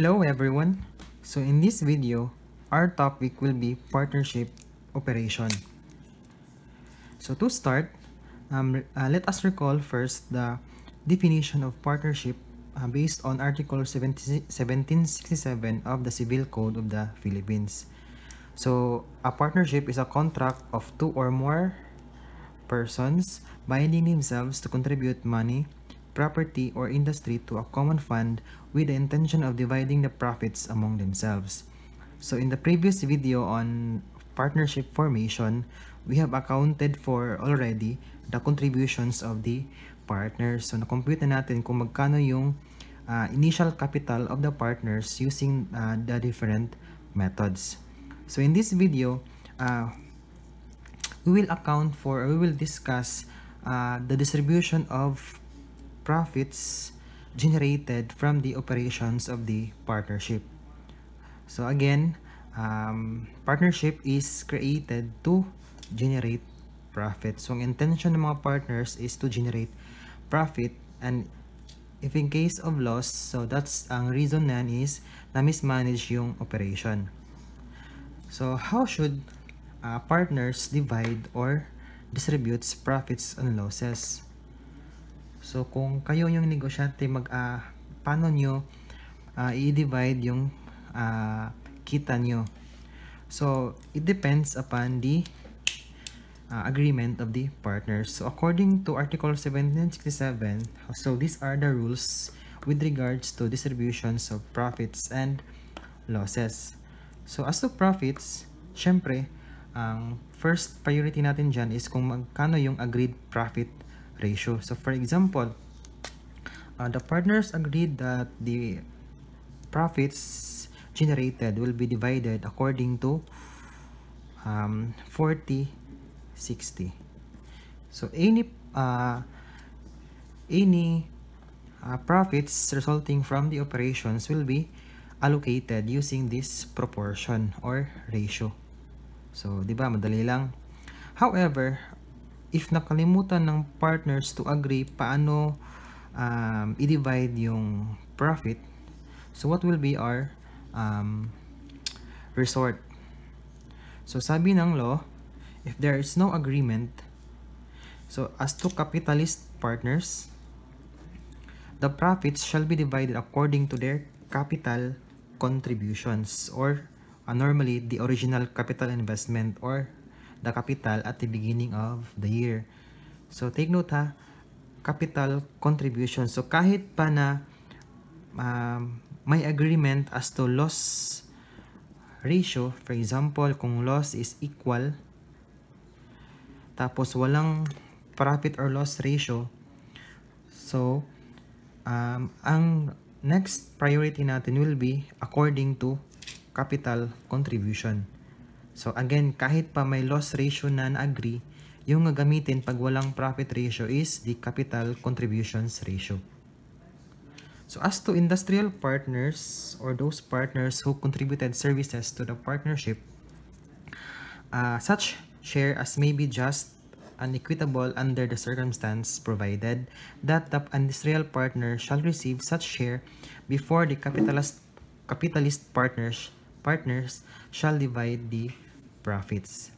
Hello everyone! So in this video, our topic will be partnership operation. So to start, um, uh, let us recall first the definition of partnership uh, based on Article 17, 1767 of the Civil Code of the Philippines. So a partnership is a contract of two or more persons binding themselves to contribute money, property, or industry to a common fund with the intention of dividing the profits among themselves. So in the previous video on partnership formation, we have accounted for already the contributions of the partners. So na-compute na natin kung magkano yung uh, initial capital of the partners using uh, the different methods. So in this video, uh, we will account for, we will discuss uh, the distribution of profits generated from the operations of the partnership. So again, um, partnership is created to generate profit. So ang intention ng mga partners is to generate profit and if in case of loss, so that's ang reason nan is na mismanage yung operation. So how should uh, partners divide or distribute profits and losses? So, kung kayo yung negosyante, mag, uh, paano nyo uh, i-divide yung uh, kita nyo? So, it depends upon the uh, agreement of the partners. So, according to Article 1767, so these are the rules with regards to distributions of profits and losses. So, as to profits, syempre, ang um, first priority natin dyan is kung magkano yung agreed profit ratio. So for example, uh, the partners agreed that the profits generated will be divided according to um, 40 60 so any uh, any uh, profits resulting from the operations will be allocated using this proportion or ratio so di ba madali lang however if nakalimutan ng partners to agree paano um, i-divide yung profit, so what will be our um, resort? So sabi ng law, if there is no agreement, so as to capitalist partners, the profits shall be divided according to their capital contributions or uh, normally the original capital investment or the capital at the beginning of the year. So take note ha, capital contribution. So kahit pa na um, may agreement as to loss ratio, for example, kung loss is equal, tapos walang profit or loss ratio, so um, ang next priority natin will be according to capital contribution. So again, kahit pa may loss ratio na agree yung gagamitin pag walang profit ratio is the capital contributions ratio. So as to industrial partners or those partners who contributed services to the partnership, uh, such share as may be just and equitable under the circumstance provided that the industrial partner shall receive such share before the capitalist, capitalist partners, partners shall divide the profits.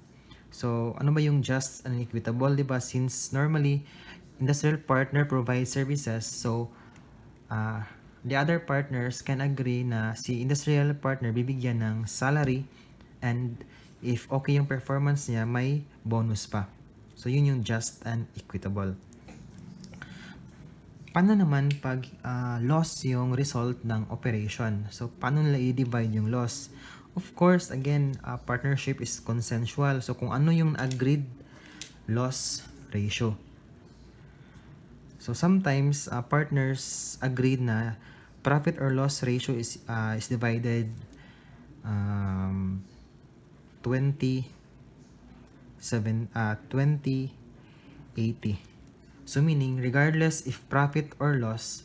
So, ano ba yung just and equitable, di ba? Since normally, industrial partner provides services, so uh, the other partners can agree na si industrial partner bibigyan ng salary and if okay yung performance niya, may bonus pa. So, yun yung just and equitable. Paano naman pag uh, loss yung result ng operation? So, paano nila i-divide yung loss? Of course, again, uh, partnership is consensual. So, kung ano yung agreed loss ratio. So, sometimes, uh, partners agreed na profit or loss ratio is, uh, is divided um, 20, 7, uh, 20, 80. So, meaning, regardless if profit or loss,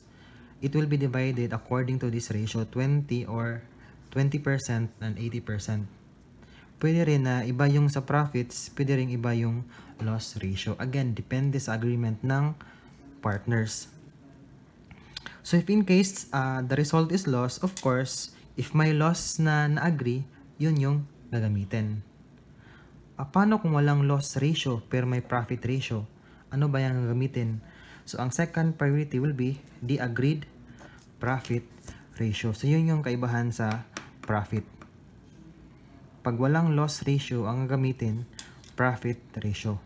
it will be divided according to this ratio, 20 or 20% and 80%. Pwede rin na iba yung sa profits, pwede rin iba yung loss ratio. Again, depende sa agreement ng partners. So if in case uh, the result is loss, of course, if may loss na na-agree, yun yung gagamitin. Uh, paano kung walang loss ratio pero may profit ratio? Ano ba yung gagamitin? So ang second priority will be the agreed profit ratio. So yun yung kaibahan sa profit. Pag walang loss ratio, ang gagamitin, profit ratio.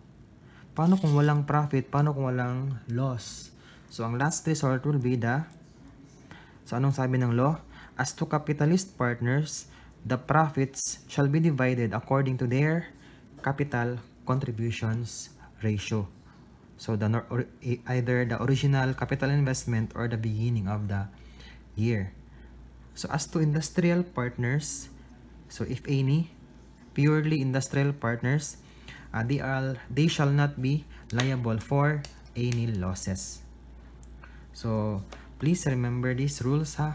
Paano kung walang profit? Paano kung walang loss? So, ang last resort will be the, so anong sabi ng law? As to capitalist partners, the profits shall be divided according to their capital contributions ratio. So, the, e, either the original capital investment or the beginning of the year. So as to industrial partners, so if any, purely industrial partners, uh, they, are, they shall not be liable for any losses. So please remember these rules. Huh?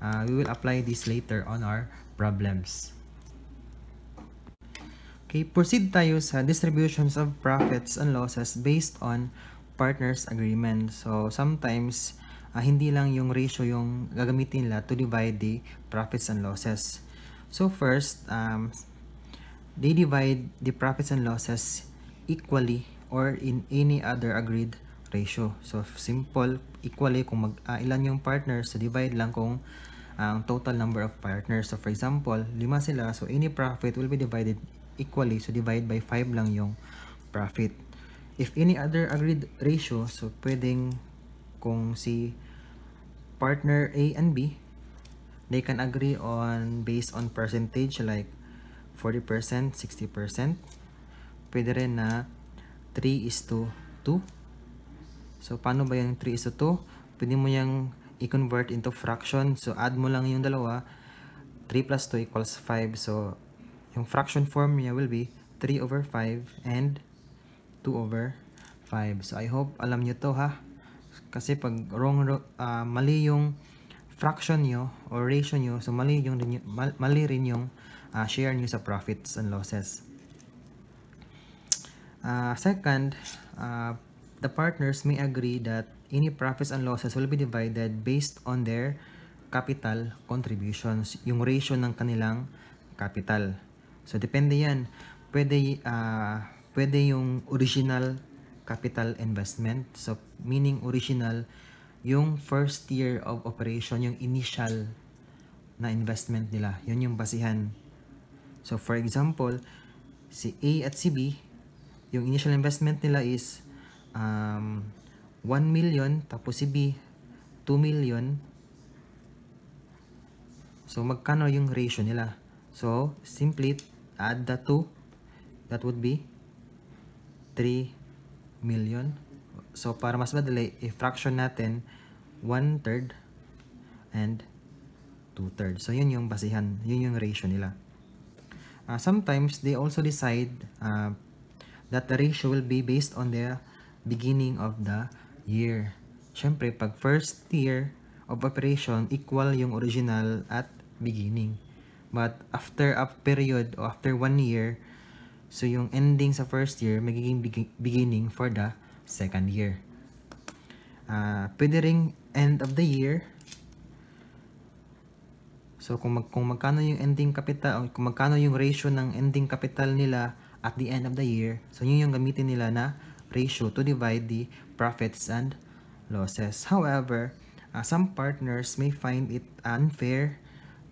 Uh, we will apply this later on our problems. Okay, proceed tayo sa distributions of profits and losses based on partners agreement. So sometimes uh, hindi lang yung ratio yung gagamitin nila to divide the profits and losses. So first, um, they divide the profits and losses equally or in any other agreed ratio. So simple, equally kung mag, uh, ilan yung partners, so divide lang kung ah, ang uh, total number of partners. So for example, lima sila, so any profit will be divided equally. So divide by 5 lang yung profit. If any other agreed ratio, so pwedeng kung si partner A and B, they can agree on based on percentage like 40%, 60%. Pwede rin na 3 is to 2. So, paano ba yung 3 is to 2? Pwede mo yung i-convert into fraction. So, add mo lang yung dalawa. 3 plus 2 equals 5. So, yung fraction form niya will be 3 over 5 and 2 over 5. So, I hope alam nyo to ha. Kasi pag wrong, uh, mali yung fraction nyo or ratio nyo, so mali, yung, mali rin yung uh, share nyo sa profits and losses. Uh, second, uh, the partners may agree that any profits and losses will be divided based on their capital contributions, yung ratio ng kanilang capital. So, depende yan. Pwede, uh, pwede yung original capital investment. So, meaning original, yung first year of operation, yung initial na investment nila. Yun yung basihan. So, for example, si A at si B, yung initial investment nila is um, 1 million, tapos si B, 2 million. So, magkano yung ratio nila? So, simply add the 2. That would be 3 million. So, para mas madali, i-fraction natin 1 third and 2 thirds. So, yun yung basihan. Yun yung ratio nila. Uh, sometimes, they also decide uh, that the ratio will be based on the beginning of the year. Siyempre, pag first year of operation, equal yung original at beginning. But after a period or after one year, So, yung ending sa first year, magiging beginning for the second year. Uh, pwede ring end of the year. So, kung, mag, kung magkano yung ending capital, kung magkano yung ratio ng ending capital nila at the end of the year, so yun yung gamitin nila na ratio to divide the profits and losses. However, uh, some partners may find it unfair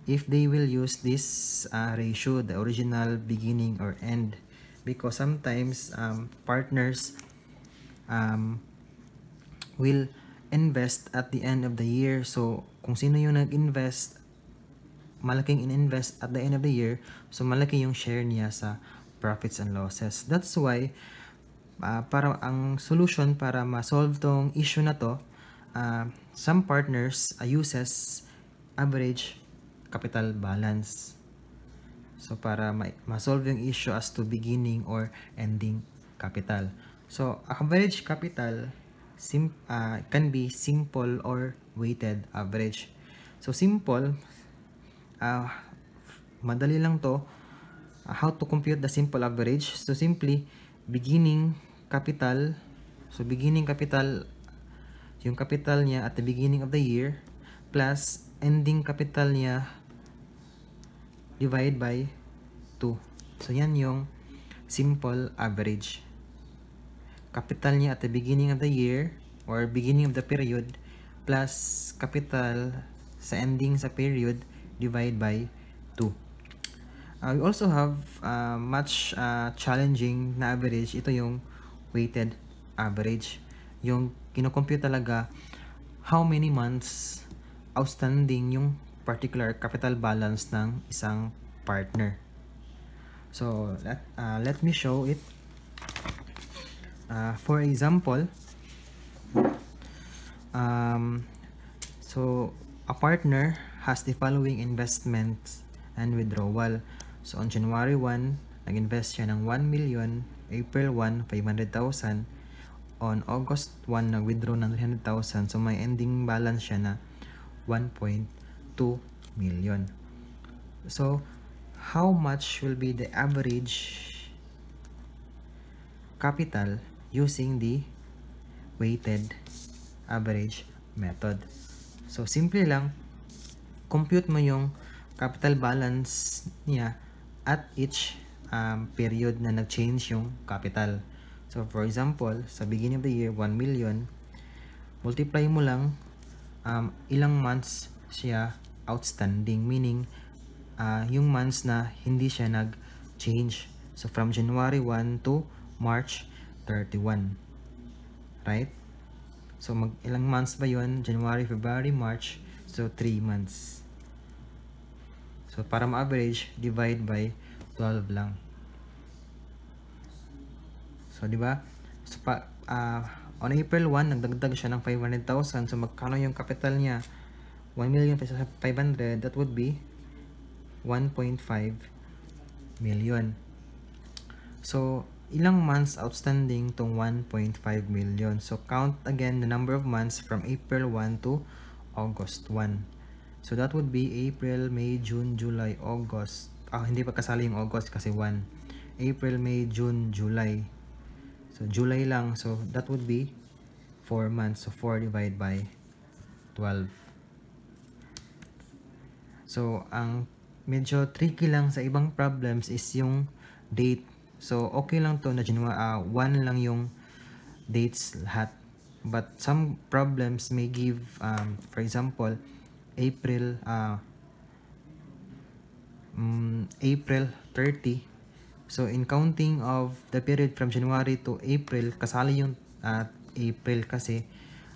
if they will use this uh, ratio, the original beginning or end because sometimes um, partners um, will invest at the end of the year. So, kung sino yung nag-invest, malaking in-invest at the end of the year, so malaki yung share niya sa profits and losses. That's why, uh, para ang solution para ma-solve tong issue na to, uh, some partners uh, uses average capital balance So, para ma-solve ma yung issue as to beginning or ending capital. So, average capital sim uh, can be simple or weighted average. So, simple, uh, madali lang to, uh, how to compute the simple average. So, simply, beginning capital, so beginning capital, yung capital niya at the beginning of the year, plus ending capital niya divide by 2. So, yan yung simple average. Capital niya at the beginning of the year or beginning of the period plus capital sa ending sa period divide by 2. Uh, we also have uh, much uh, challenging na average. Ito yung weighted average. Yung kinocompute talaga how many months outstanding yung particular capital balance ng isang partner. So, let, uh, let me show it. Uh, for example, um, so a partner has the following investments and withdrawal. So, on January 1, nag-invest siya ng 1 million, April 1, 500,000, on August 1, nag-withdraw ng 300,000, so may ending balance siya na 1.5 2 million. So, how much will be the average capital using the weighted average method? So, simple lang, compute mo yung capital balance niya at each um, period na nag-change yung capital. So, for example, sa beginning of the year, 1 million, multiply mo lang um, ilang months siya outstanding meaning uh, yung months na hindi siya nag-change. So from January 1 to March 31. Right? So mag ilang months ba 'yon? January, February, March. So 3 months. So para ma-average, divide by 12 lang. So 'di ba? So pa, uh, on April 1 nagdagdag siya ng 500,000. So magkano yung capital niya? 1 million pesos 500, that would be 1.5 million. So, ilang months outstanding tong 1.5 million. So, count again the number of months from April 1 to August 1. So, that would be April, May, June, July, August. Ah, hindi pa kasali yung August kasi 1. April, May, June, July. So, July lang. So, that would be 4 months. So, 4 divided by 12. So, ang medyo tricky lang sa ibang problems is yung date. So, okay lang to na January, uh, one lang yung dates lahat. But some problems may give, um, for example, April, uh, um, April 30. So, in counting of the period from January to April, kasali yung uh, April kasi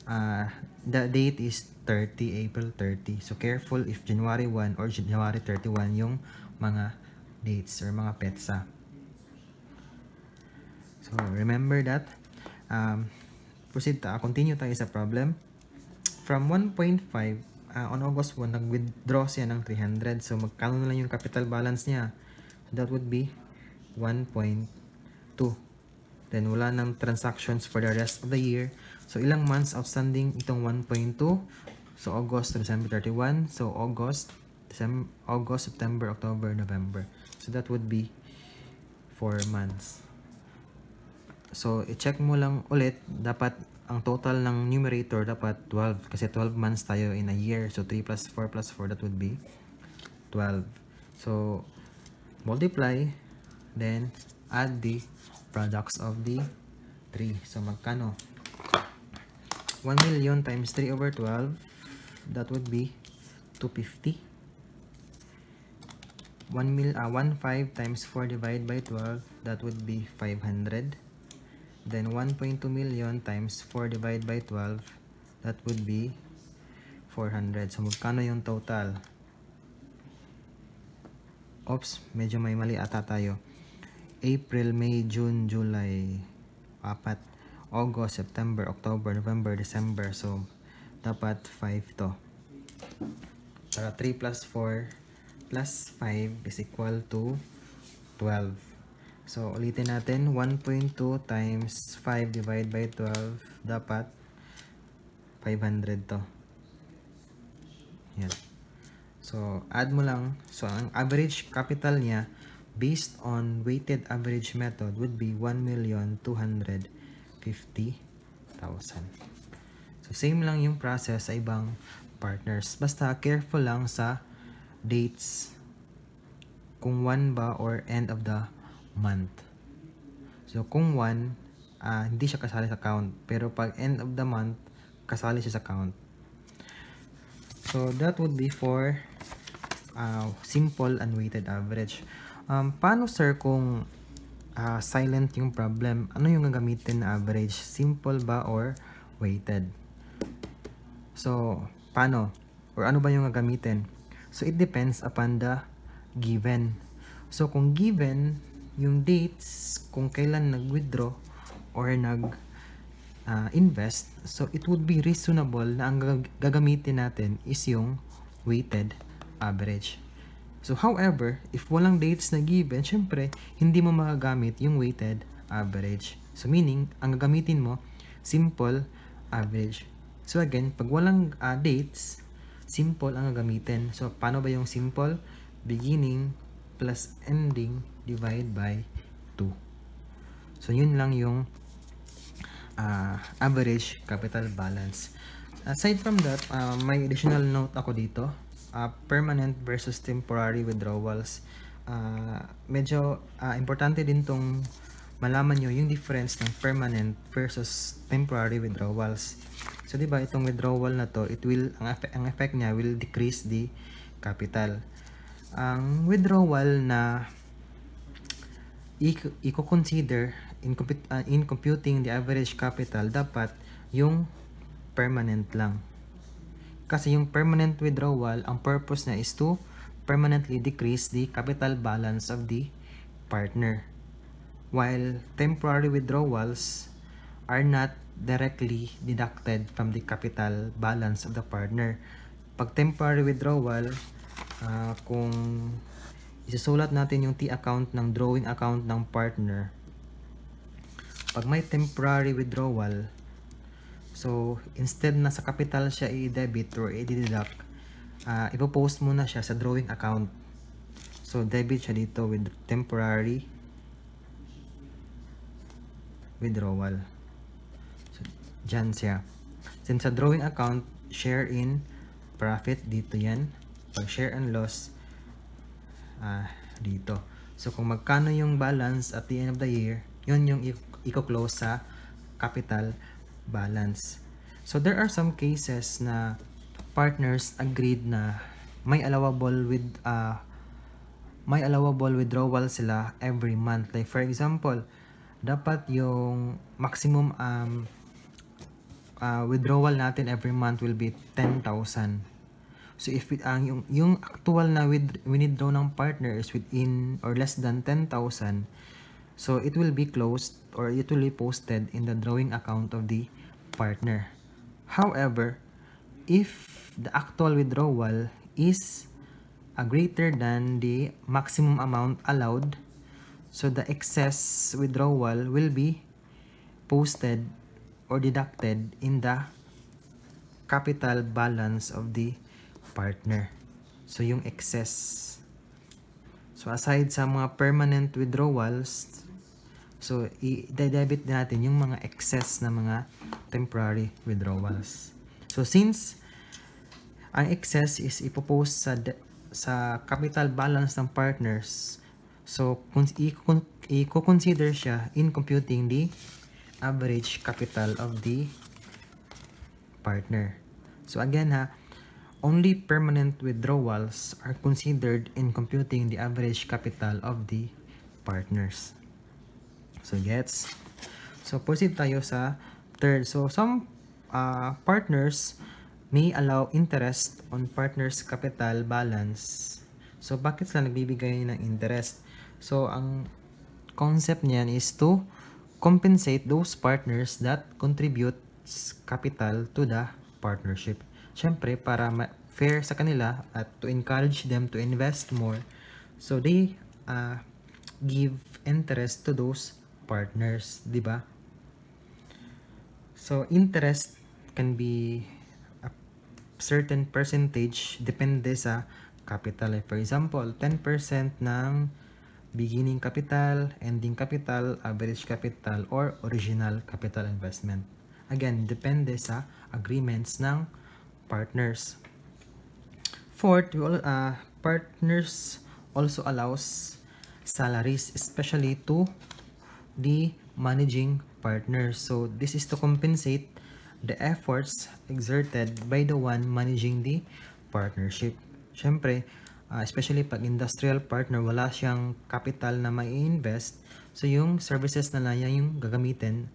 uh, the date is 30 April 30 so careful if January 1 or January 31 yung mga dates or mga petsa so remember that um, proceed ta continue tayo sa problem from 1.5 uh, ah, on August 1 nag-withdraw siya ng 300 so magkano na lang yung capital balance niya that would be 1.2 then wala ng transactions for the rest of the year So, ilang months outstanding itong 1.2. So, August to December 31. So, August, December, August, September, October, November. So, that would be 4 months. So, i-check mo lang ulit. Dapat, ang total ng numerator dapat 12. Kasi 12 months tayo in a year. So, 3 plus 4 plus 4, that would be 12. So, multiply, then add the products of the 3. So, magkano? 1 million times 3 over 12, that would be 250. 1 mil, uh, 1 5 times 4 divided by 12, that would be 500. Then 1.2 million times 4 divided by 12, that would be 400. So magkano yung total? Oops, medyo may mali ata tayo. April, May, June, July, apat. August, September, October, November, December. So, dapat 5 to. Para 3 plus 4 plus 5 is equal to 12. So, ulitin natin. 1.2 times 5 divided by 12 dapat 500 to. Yan. So, add mo lang. So, ang average capital niya based on weighted average method would be 1,200,000 50,000. So, same lang yung process sa ibang partners. Basta careful lang sa dates kung one ba or end of the month. So, kung one, uh, hindi siya kasali sa count. Pero pag end of the month, kasali siya sa count. So, that would be for uh, simple unweighted average. Um, paano sir kung uh, silent yung problem, ano yung gagamitin na average? Simple ba or weighted? So, paano? Or ano ba yung gagamitin? So, it depends upon the given. So, kung given, yung dates, kung kailan nag-withdraw or nag- uh, invest, so it would be reasonable na ang gagamitin natin is yung weighted average. So however, if walang dates na given, syempre, hindi mo magagamit yung weighted average. So meaning, ang gagamitin mo, simple average. So again, pag walang uh, dates, simple ang gagamitin. So paano ba yung simple? Beginning plus ending divide by 2. So yun lang yung uh, average capital balance. Aside from that, uh, may additional note ako dito uh, permanent versus temporary withdrawals. Uh, medyo uh, importante din tong malaman nyo yung difference ng permanent versus temporary withdrawals. So, di ba, itong withdrawal na to, it will, ang, effect, ang effect niya will decrease the capital. Ang withdrawal na i-consider in, uh, in computing the average capital, dapat yung permanent lang. Kasi yung permanent withdrawal, ang purpose na is to permanently decrease the capital balance of the partner. While temporary withdrawals are not directly deducted from the capital balance of the partner. Pag temporary withdrawal, uh, kung isusulat natin yung T account ng drawing account ng partner, pag may temporary withdrawal, So, instead na sa capital siya i-debit or i-deduct, uh, ipopost muna siya sa drawing account. So, debit siya dito with temporary withdrawal. So, dyan siya. Then, sa drawing account, share in profit, dito yan. Pag share and loss, uh, dito. So, kung magkano yung balance at the end of the year, yun yung i-close sa capital balance. So there are some cases na partners agreed na may allowable with uh, may allowable withdrawal sila every month. Like for example, dapat yung maximum um, uh, withdrawal natin every month will be 10,000. So if ang uh, yung, yung actual na with, withdraw ng partner is within or less than 10,000, so it will be closed or it will be posted in the drawing account of the partner. However, if the actual withdrawal is a greater than the maximum amount allowed, so the excess withdrawal will be posted or deducted in the capital balance of the partner. So, yung excess. So, aside sa mga permanent withdrawals, So, i-debit natin yung mga excess na mga temporary withdrawals. So, since ang excess is ipopost sa sa capital balance ng partners, so i-consider siya in computing the average capital of the partner. So, again ha, only permanent withdrawals are considered in computing the average capital of the partners. So, gets? So, proceed tayo sa third. So, some uh, partners may allow interest on partner's capital balance. So, bakit sila nagbibigay ng interest? So, ang concept niyan is to compensate those partners that contribute capital to the partnership. Siyempre, para fair sa kanila at to encourage them to invest more. So, they uh, give interest to those partners, di ba? So, interest can be a certain percentage depende sa capital. Eh, for example, 10% ng beginning capital, ending capital, average capital, or original capital investment. Again, depende sa agreements ng partners. Fourth, uh, partners also allows salaries, especially to the managing partner. So this is to compensate the efforts exerted by the one managing the partnership. Siyempre, uh, especially pag industrial partner, wala siyang capital na may invest So yung services na lang yung gagamitin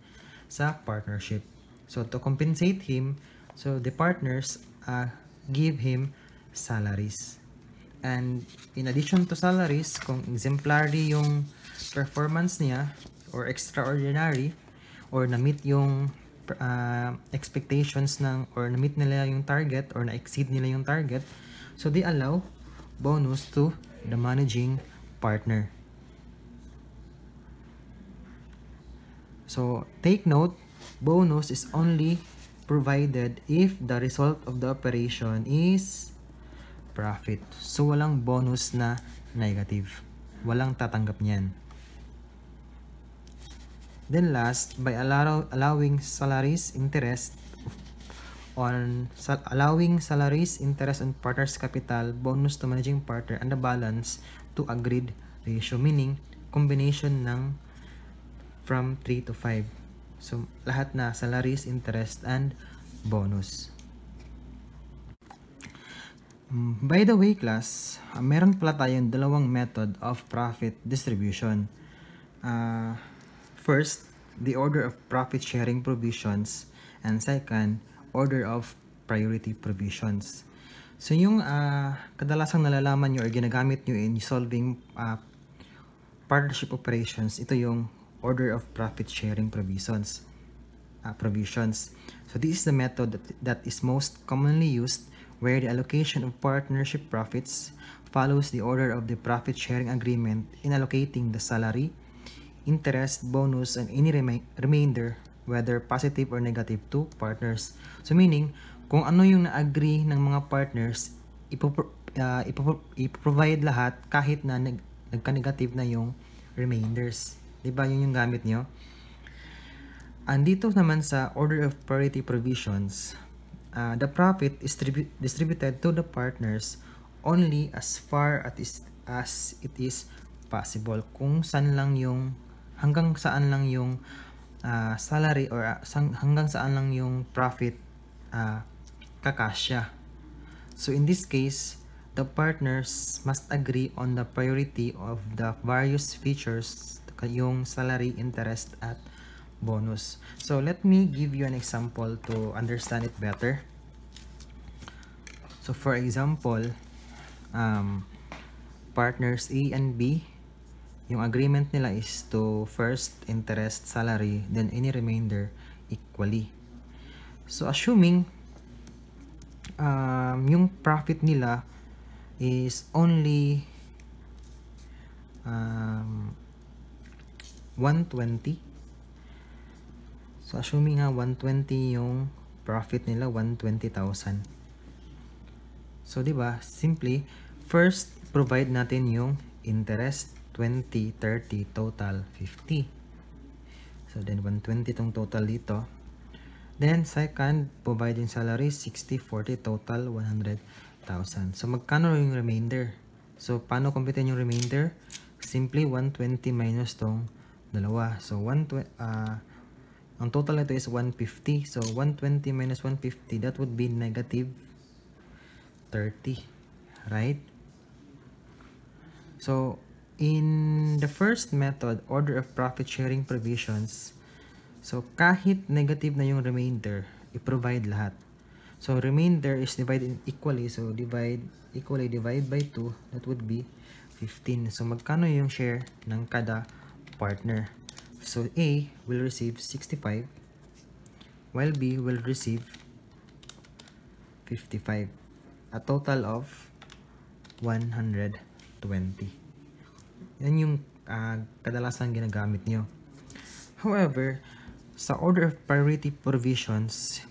sa partnership. So to compensate him, so the partners uh, give him salaries. And in addition to salaries, kung exemplary yung performance niya, or extraordinary or na-meet yung uh, expectations ng or na-meet nila yung target or na-exceed nila yung target. So they allow bonus to the managing partner. So take note, bonus is only provided if the result of the operation is profit. So walang bonus na negative. Walang tatanggap niyan. Then last, by allow allowing salaries interest on sal allowing salaries interest on partner's capital, bonus to managing partner, and the balance to agreed ratio, meaning combination ng from 3 to 5. So, lahat na salaries, interest, and bonus. Mm, by the way, class, ah, meron pala tayong dalawang method of profit distribution. Ah... Uh, First, the order of profit-sharing provisions and second, order of priority provisions. So yung uh, kadalasang nalalaman nyo or ginagamit nyo in solving uh, partnership operations, ito yung order of profit sharing provisions. Uh, provisions. So this is the method that, that is most commonly used where the allocation of partnership profits follows the order of the profit sharing agreement in allocating the salary, interest, bonus, and any rema- remainder whether positive or negative to partners. So meaning, kung ano yung na-agree ng mga partners, ipopro- ah, uh, ipopro- lahat kahit na nag- nagka-negative na yung remainders. ba diba, yun yung gamit nyo? Andito naman sa order of priority provisions, uh, the profit is distributed to the partners only as far at is, as it is possible kung saan lang yung hanggang saan lang yung uh, salary or uh, hanggang saan lang yung profit uh, kakasya. So in this case, the partners must agree on the priority of the various features yung salary, interest, at bonus. So let me give you an example to understand it better. So for example, um, partners A and B yung agreement nila is to first interest salary, then any remainder equally. So assuming um, yung profit nila is only um, 120. So assuming nga 120 yung profit nila 120,000. So 'di ba? Simply first provide natin yung interest 20, 30, total 50. So then 120 tong total dito. Then second, providing salary 60, 40, total 100,000. So magkano yung remainder? So paano kumpitin yung remainder? Simply 120 minus tong dalawa. So 120, uh, ah, ang total nito is 150. So 120 minus 150, that would be negative 30. Right? So, In the first method, order of profit sharing provisions, so kahit negative na yung remainder, i-provide lahat. So remainder is divided equally, so divide equally divide by 2, that would be 15. So magkano yung share ng kada partner? So A will receive 65 while B will receive 55. A total of 120. Yan yung uh, kadalasan ginagamit nyo. However, sa order of priority provisions,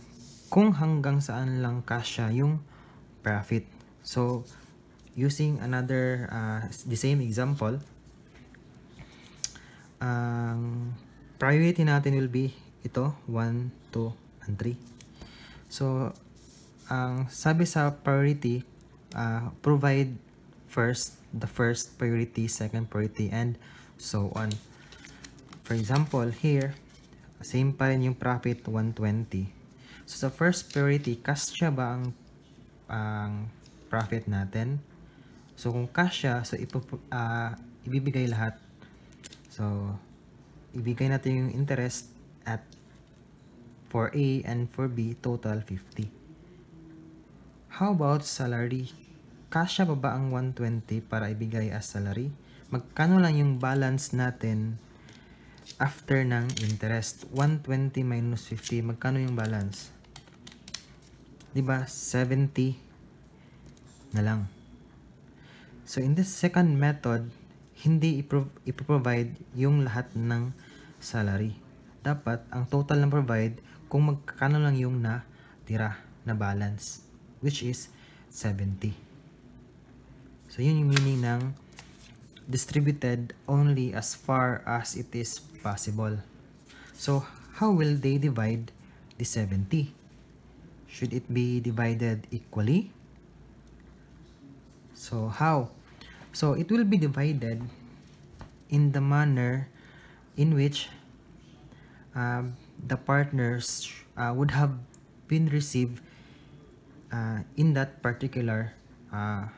kung hanggang saan lang kasya yung profit. So, using another, uh, the same example, ang um, priority natin will be ito, 1, 2, and 3. So, ang sabi sa priority, uh, provide first the first priority second priority and so on for example here same pa rin yung profit 120 so sa first priority kasya ba ang ang profit natin so kung kasya so uh, ibibigay lahat so ibigay natin yung interest at for A and for B total 50 how about salary kasya pa ba ang 120 para ibigay as salary? Magkano lang yung balance natin after ng interest? 120 minus 50, magkano yung balance? ba diba? 70 na lang. So, in this second method, hindi ipro ipoprovide yung lahat ng salary. Dapat, ang total na provide, kung magkano lang yung natira na balance, which is 70. So, yun yung meaning ng distributed only as far as it is possible. So, how will they divide the 70? Should it be divided equally? So, how? So, it will be divided in the manner in which uh, the partners uh, would have been received uh, in that particular uh,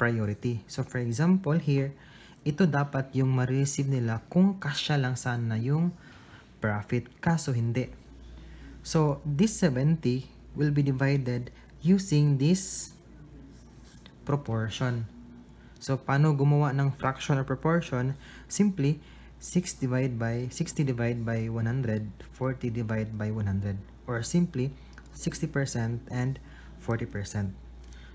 priority. So for example here, ito dapat yung ma-receive nila kung kasya lang sana yung profit, kaso hindi. So this 70 will be divided using this proportion. So paano gumawa ng fraction or proportion? Simply 6 divided by 60 divided by 100, 40 divided by 100 or simply 60% and 40%.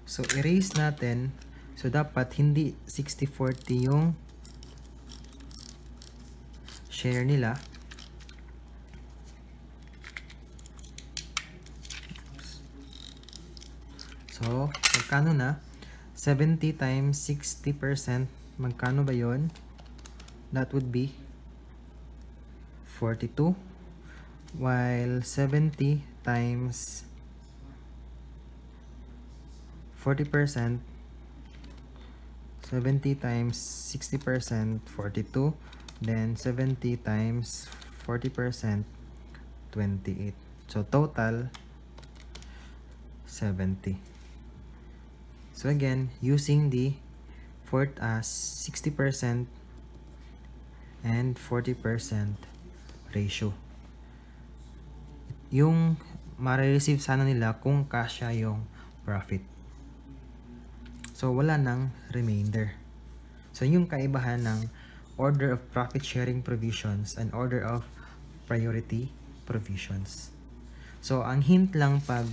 So erase natin So, dapat hindi 60-40 yung share nila. So, magkano na? 70 times 60%, magkano ba yon? That would be 42. While 70 times 40%, 70 times 60%, 42. Then 70 times 40%, 28. So total, 70. So again, using the fourth as 60% and 40% ratio. Yung ma-receive sana nila kung kasya yung profit. So, wala nang remainder. So, yung kaibahan ng order of profit-sharing provisions and order of priority provisions. So, ang hint lang pag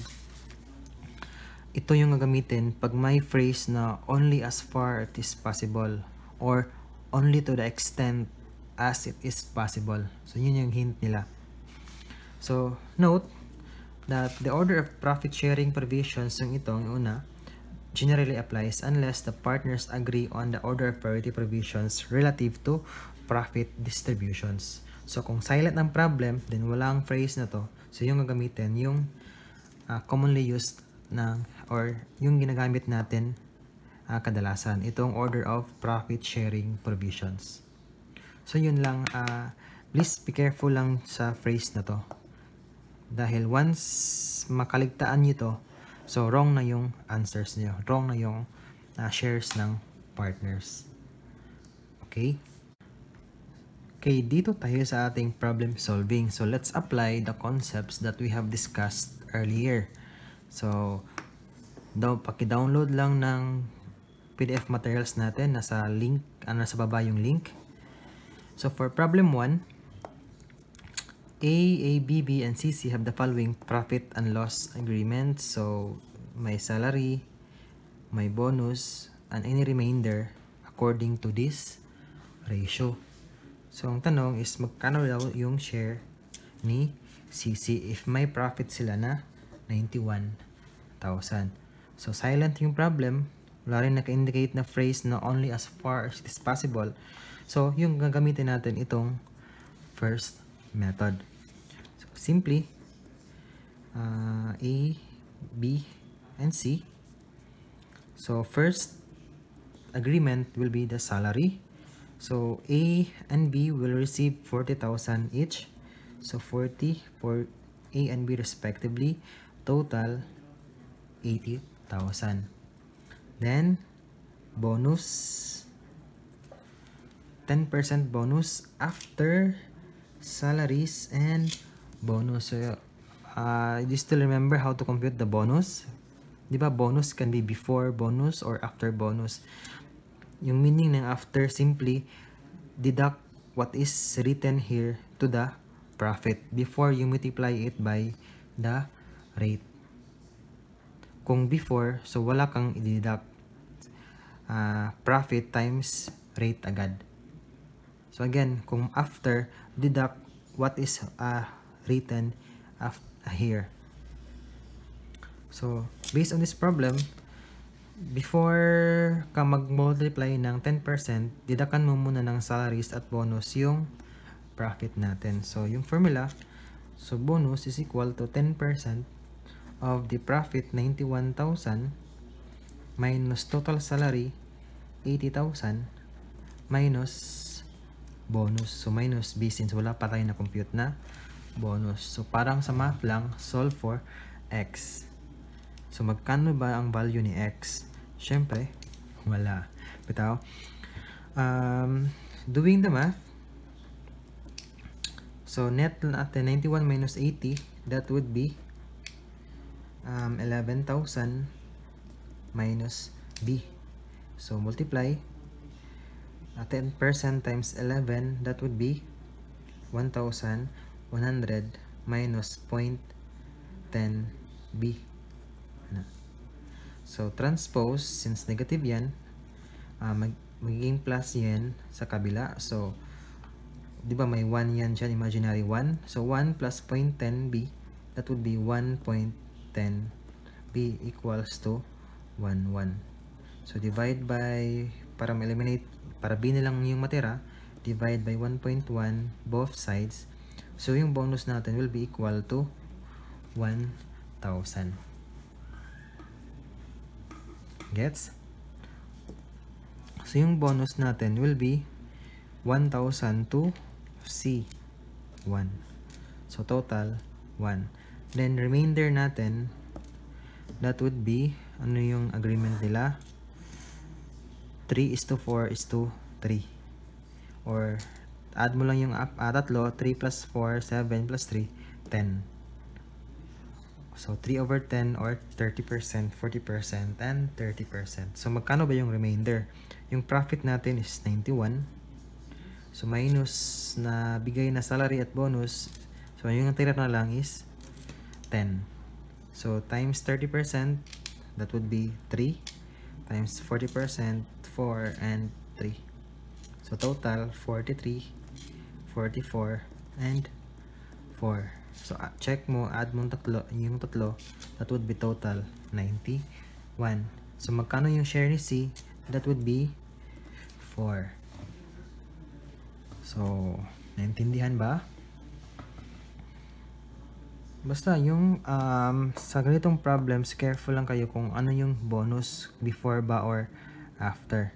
ito yung gagamitin pag may phrase na only as far it is possible or only to the extent as it is possible. So, yun yung hint nila. So, note that the order of profit sharing provisions, yung itong yung una, generally applies unless the partners agree on the order of priority provisions relative to profit distributions. So, kung silent ang problem, then wala ang phrase na to. So, yung gagamitin, yung uh, commonly used na, or yung ginagamit natin uh, kadalasan. Itong order of profit sharing provisions. So, yun lang. Uh, please be careful lang sa phrase na to. Dahil once makaligtaan nyo to, So, wrong na yung answers niyo. Wrong na yung uh, shares ng partners. Okay? Okay, dito tayo sa ating problem solving. So, let's apply the concepts that we have discussed earlier. So, daw, paki-download lang ng PDF materials natin. Nasa link, ano, ah, sa baba yung link. So, for problem 1, A, AABB and CC have the following profit and loss agreement. So, my salary, my bonus, and any remainder according to this ratio. So, ang tanong is magkano daw yung share ni CC if may profit sila na 91,000. So, silent yung problem. Wala rin naka-indicate na phrase na only as far as it is possible. So, yung gagamitin natin itong first method. simply uh, A, B, and C. So first agreement will be the salary. So A and B will receive 40,000 each. So 40 for A and B respectively. Total 80,000. Then bonus 10% bonus after salaries and bonus. So, uh, you still remember how to compute the bonus? Di ba bonus can be before bonus or after bonus. Yung meaning ng after simply deduct what is written here to the profit before you multiply it by the rate. Kung before, so wala kang i-deduct uh, profit times rate agad. So again, kung after, deduct what is uh, written here. So, based on this problem, before ka mag-multiply ng 10%, didakan mo muna ng salaries at bonus yung profit natin. So, yung formula, so bonus is equal to 10% of the profit 91,000 minus total salary 80,000 minus bonus. So, minus B since wala pa tayo na compute na bonus. So, parang sa math lang, solve for x. So, magkano ba ang value ni x? Siyempre, wala. Bitaw, um, doing the math, so net natin 91 minus 80, that would be um, 11,000 minus b. So, multiply uh, 10% times 11, that would be 1,000 100 minus 0.10b. Ano? So, transpose, since negative yan, uh, mag magiging plus yan sa kabila. So, di ba may 1 yan dyan, imaginary 1. So, 1 plus 0.10b, that would be 1.10b equals to 1, 1. So, divide by, para ma-eliminate, para b lang yung matira, divide by 1.1 both sides, So, yung bonus natin will be equal to 1,000. Gets? So, yung bonus natin will be 1,000 to C. 1. So, total, 1. Then, remainder natin, that would be, ano yung agreement nila? 3 is to 4 is to 3. Or add mo lang yung uh, tatlo, 3 plus 4, 7 plus 3, 10. So, 3 over 10 or 30%, 40%, and 30%. So, magkano ba yung remainder? Yung profit natin is 91. So, minus na bigay na salary at bonus. So, yung natira na lang is 10. So, times 30%, that would be 3. Times 40%, 4 and 3. So, total, 43 44, and 4. So, uh, check mo, add mo tatlo, yung tatlo, that would be total 91. So, magkano yung share ni C? That would be 4. So, naintindihan ba? Basta, yung um, sa ganitong problems, careful lang kayo kung ano yung bonus before ba or after.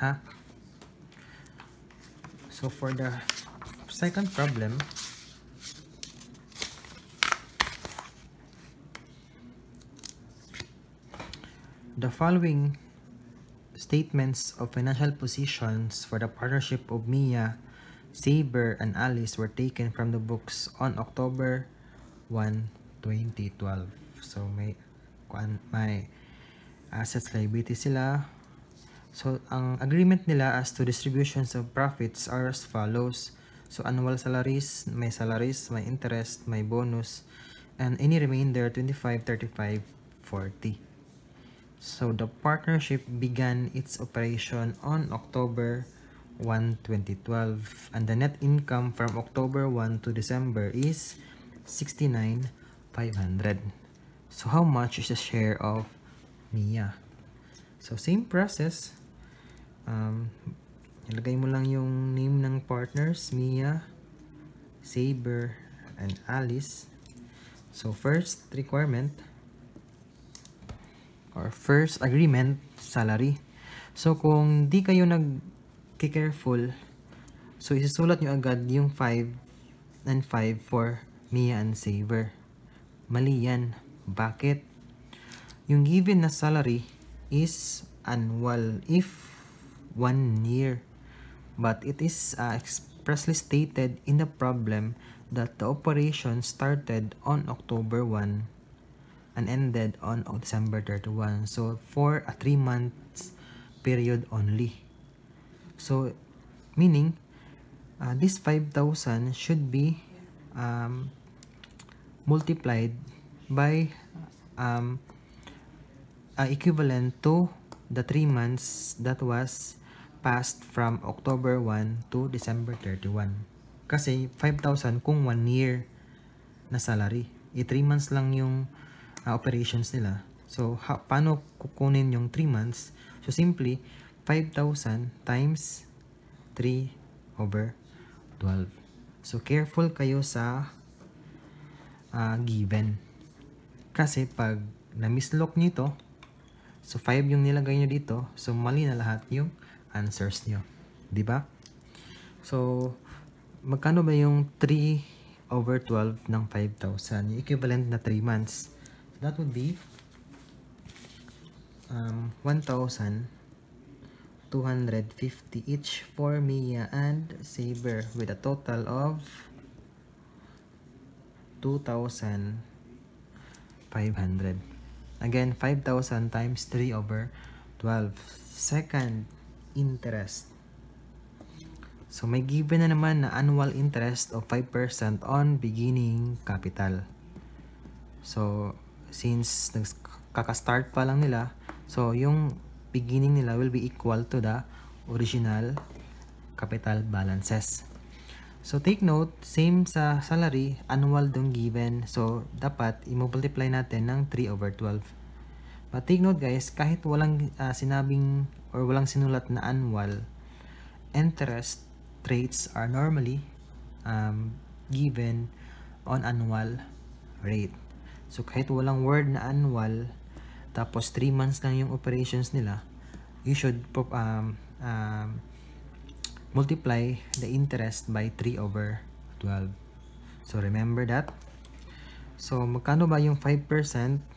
Ha? So, for the second problem the following statements of financial positions for the partnership of Mia, Saber, and Alice were taken from the books on October 1, 2012. So may my assets liability sila. So ang agreement nila as to distributions of profits are as follows. So annual salaries, may salaries, may interest, may bonus, and any remainder 25, 35, 40. So the partnership began its operation on October 1, 2012 and the net income from October 1 to December is 69,500. So how much is the share of Mia? So same process. Um, Ilagay mo lang yung name ng partners, Mia, Saber, and Alice. So, first requirement or first agreement, salary. So, kung di kayo nag-careful, so isusulat nyo agad yung 5 and 5 for Mia and Saber. Mali yan. Bakit? Yung given na salary is annual if one year but it is uh, expressly stated in the problem that the operation started on October 1 and ended on December 31. So, for a 3 months period only. So, meaning, uh, this 5,000 should be um, multiplied by um, uh, equivalent to the 3 months that was passed from October 1 to December 31. Kasi 5,000 kung one year na salary. Eh, e 3 months lang yung uh, operations nila. So, ha, paano kukunin yung 3 months? So, simply, 5,000 times 3 over 12. So, careful kayo sa uh, given. Kasi pag na-mislock nyo ito, so 5 yung nilagay nyo dito, so mali na lahat yung answers nyo. Di ba? So, magkano ba yung 3 over 12 ng 5,000? Yung equivalent na 3 months. So, that would be um, 1,250 each for Mia and Saber with a total of 2,500. Again, 5,000 times 3 over 12. Second interest. So may given na naman na annual interest of 5% on beginning capital. So since nagkaka-start pa lang nila, so yung beginning nila will be equal to the original capital balances. So take note, same sa salary, annual dong given. So dapat i-multiply natin ng 3 over 12. But take note guys, kahit walang uh, sinabing or walang sinulat na annual, interest rates are normally um, given on annual rate. So kahit walang word na annual, tapos 3 months lang yung operations nila, you should um, um, multiply the interest by 3 over 12. So remember that. So magkano ba yung 5%?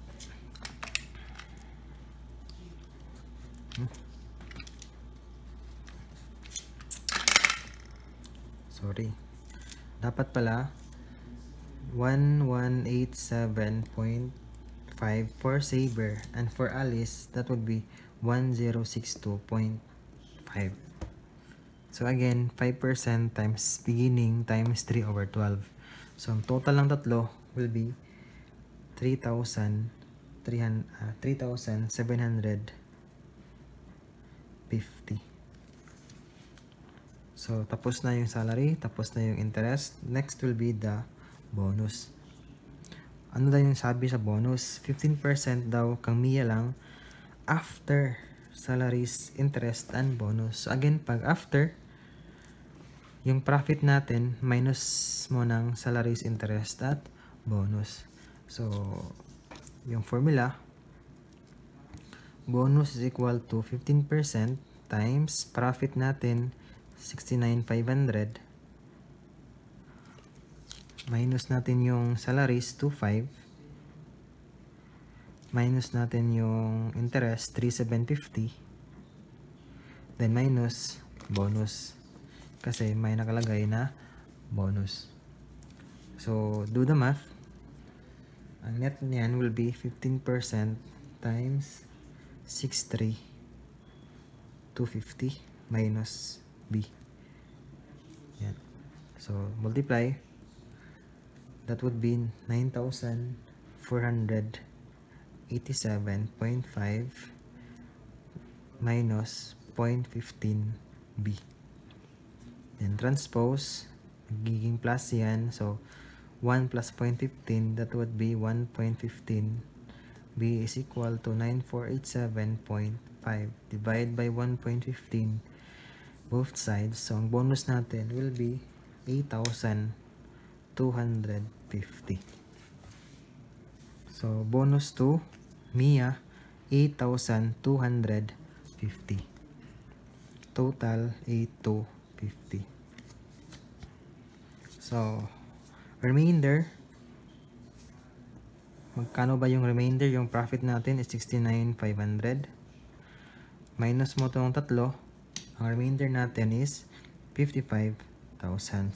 Sorry. Dapat pala 1187.5 for Saber and for Alice that would be 1062.5. So again, 5% times beginning times 3 over 12. So ang total ng tatlo will be 3,750. Uh, 3, So, tapos na yung salary, tapos na yung interest. Next will be the bonus. Ano daw yung sabi sa bonus? 15% daw kang MIA lang after salaries, interest, and bonus. So, again, pag after, yung profit natin, minus mo ng salaries, interest, at bonus. So, yung formula, bonus is equal to 15% times profit natin 69,500 minus natin yung salaries 25 minus natin yung interest 3750 then minus bonus kasi may nakalagay na bonus so do the math ang net niyan will be 15% times 63 250 minus B. Yan. So, multiply. That would be 9,487.5 minus 0.15B. Then, transpose. Magiging plus yan. So, 1 plus 0.15, that would be 1.15 B is equal to 9487.5 divided by 1.15 both sides. So, ang bonus natin will be 8,250. So, bonus to Mia, 8,250. Total, 8,250. So, remainder, magkano ba yung remainder? Yung profit natin is 69,500. Minus mo itong tatlo, ang remainder natin is 55,000.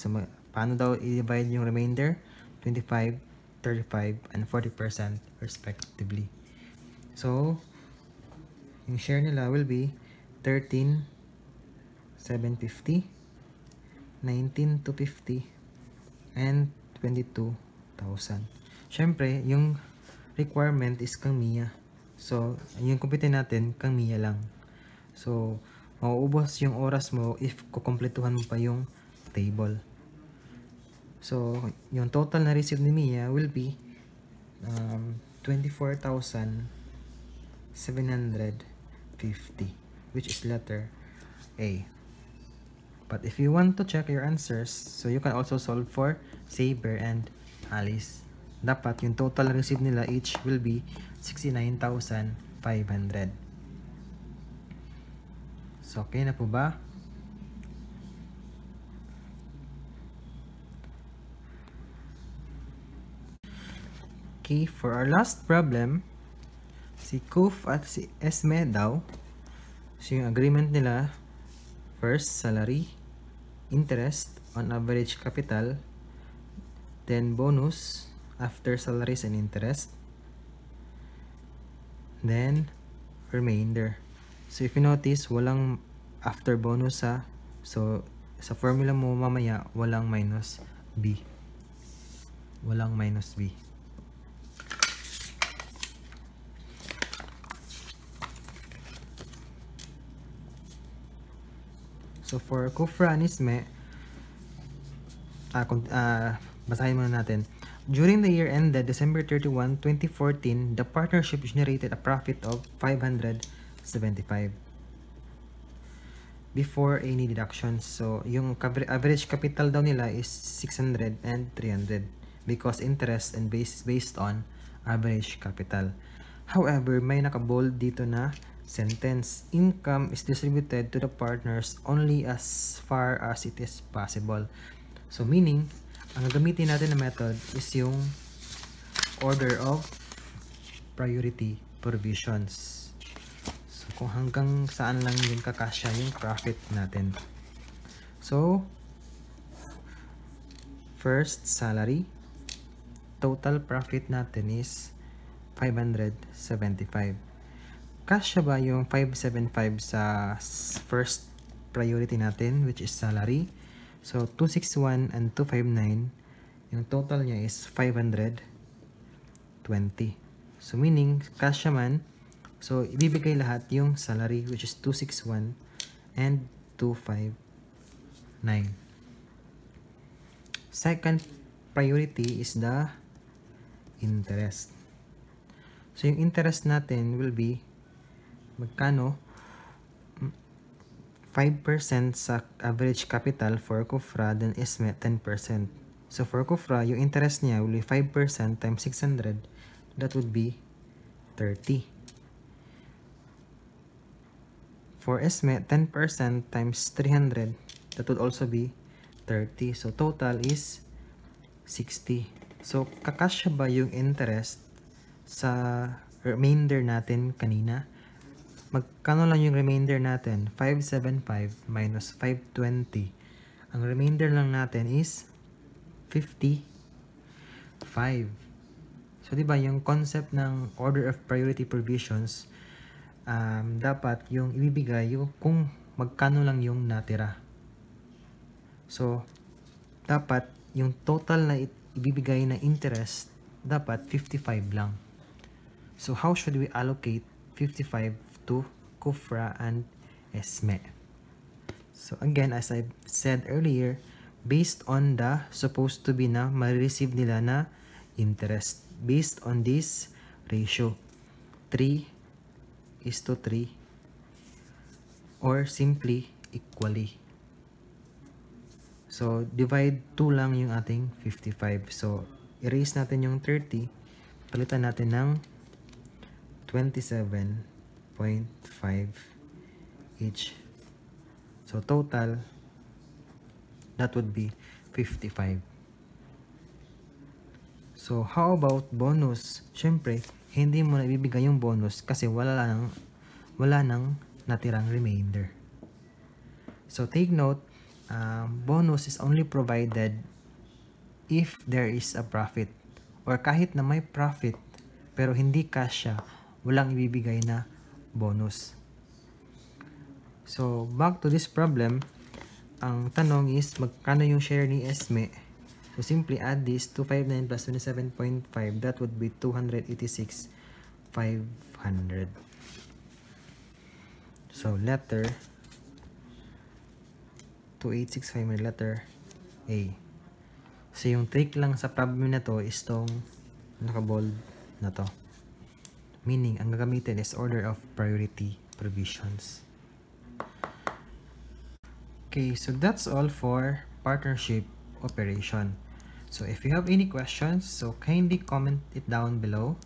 So, paano daw i-divide yung remainder? 25, 35, and 40% respectively. So, yung share nila will be 13,750 19,250 and 22,000. syempre yung requirement is kang MIA. So, yung computer natin, kang MIA lang. So, mauubos yung oras mo if kukumpletuhan mo pa yung table. So, yung total na receive ni Mia will be um, 24,750 which is letter A. But if you want to check your answers, so you can also solve for Saber and Alice. Dapat yung total receive nila each will be 69,500 okay na po ba? Okay, for our last problem, si Kuf at si Esme daw, so yung agreement nila, first, salary, interest on average capital, then bonus after salaries and interest, then remainder. So, if you notice, walang after bonus ha. So, sa formula mo mamaya, walang minus b. Walang minus b. So, for kufranisme, uh, ah, ah, basahin muna natin. During the year ended December 31, 2014, the partnership generated a profit of 500 75 before any deductions. So, yung average capital daw nila is 600 and 300 because interest and base based on average capital. However, may nakabold dito na sentence. Income is distributed to the partners only as far as it is possible. So, meaning, ang gamitin natin na method is yung order of priority provisions. So, kung hanggang saan lang yung kakasya yung profit natin. So, first salary, total profit natin is 575. Kasya ba yung 575 sa first priority natin which is salary? So, 261 and 259, yung total niya is 520. So, meaning, kasya man, So, ibibigay lahat yung salary which is 261 and 259. Second priority is the interest. So, yung interest natin will be magkano? 5% sa average capital for Kufra, then is 10%. So for Kufra, yung interest niya will be 5% times 600. That would be 30. For estimate, 10% times 300, that would also be 30. So, total is 60. So, kakasya ba yung interest sa remainder natin kanina? Magkano lang yung remainder natin? 575 minus 520. Ang remainder lang natin is 55. So, di ba yung concept ng order of priority provisions, um, dapat yung ibibigay yung kung magkano lang yung natira. So, dapat yung total na ibibigay na interest dapat 55 lang. So, how should we allocate 55 to Kufra and Esme? So, again, as I said earlier, based on the supposed to be na marireceive nila na interest. Based on this ratio, 3 is to 3 or simply equally. So, divide 2 lang yung ating 55. So, erase natin yung 30. Palitan natin ng 27.5 each. So, total, that would be 55. So, how about bonus? syempre hindi mo na ibibigay yung bonus kasi wala nang, wala nang natirang remainder. So take note, um, bonus is only provided if there is a profit or kahit na may profit pero hindi kasya, walang ibibigay na bonus. So back to this problem, ang tanong is magkano yung share ni Esme So simply add this 259 plus 27.5 that would be 286 500. So letter 2865 letter A. So yung take lang sa problem na to is tong nakabold na to. Meaning, ang gagamitin is order of priority provisions. Okay, so that's all for partnership operation so if you have any questions so kindly comment it down below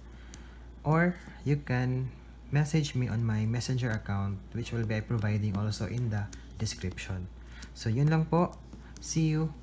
or you can message me on my messenger account which will be providing also in the description so yun lang po see you